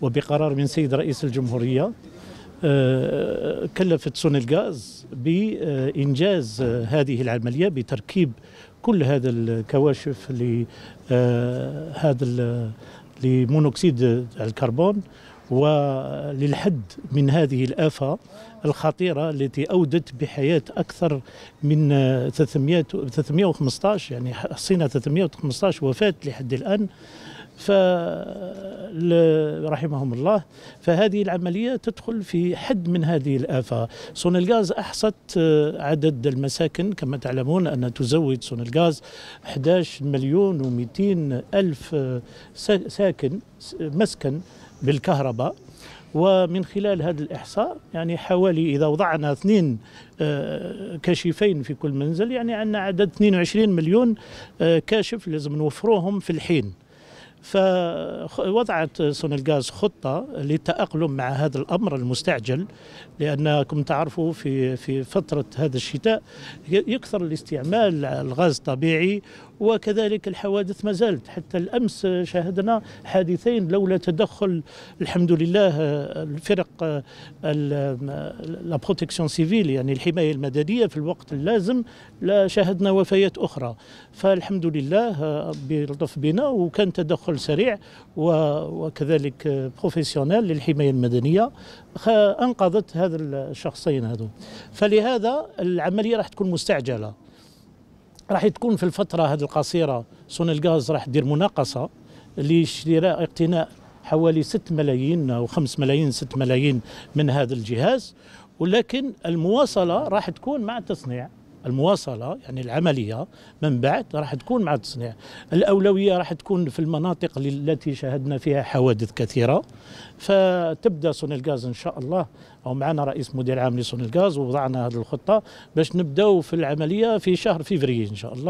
وبقرار من سيد رئيس الجمهورية آه، كلفت الغاز بإنجاز هذه العملية بتركيب كل هذا الكواشف لهذا آه، لمونوكسيد الكربون وللحد من هذه الآفة الخطيرة التي أودت بحياة أكثر من 300 315 يعني حصينا 315 وفاة لحد الآن ف رحمهم الله فهذه العملية تدخل في حد من هذه الآفة الغاز أحصت آه، عدد المساكن كما تعلمون أن تزود الغاز 11 مليون و200 ألف آه، ساكن مسكن بالكهرباء ومن خلال هذا الإحصاء يعني حوالي إذا وضعنا اثنين آه، كاشفين في كل منزل يعني عندنا عدد 22 مليون آه، كاشف لازم نوفروهم في الحين فوضعت سونلغاز خطة للتأقلم مع هذا الأمر المستعجل لأنكم تعرفوا في في فترة هذا الشتاء يكثر الاستعمال الغاز الطبيعي وكذلك الحوادث ما زالت حتى الأمس شاهدنا حادثين لولا تدخل الحمد لله الفرق لا سيفيل يعني الحماية المدنية في الوقت اللازم لا شاهدنا وفيات أخرى فالحمد لله بلطف بنا وكان تدخل تدخل سريع وكذلك بروفيسيونيل للحمايه المدنيه انقذت هذا الشخصين هذو فلهذا العمليه راح تكون مستعجله راح تكون في الفتره هذه القصيره سون الغاز راح تدير مناقصه لشراء اقتناء حوالي 6 ملايين او 5 ملايين 6 ملايين من هذا الجهاز ولكن المواصله راح تكون مع التصنيع المواصله يعني العمليه من بعد راح تكون مع التصنيع الاولويه راح تكون في المناطق التي شاهدنا فيها حوادث كثيره فتبدا الغاز ان شاء الله او معنا رئيس مدير عام الغاز ووضعنا هذه الخطه باش نبداو في العمليه في شهر فيفري ان شاء الله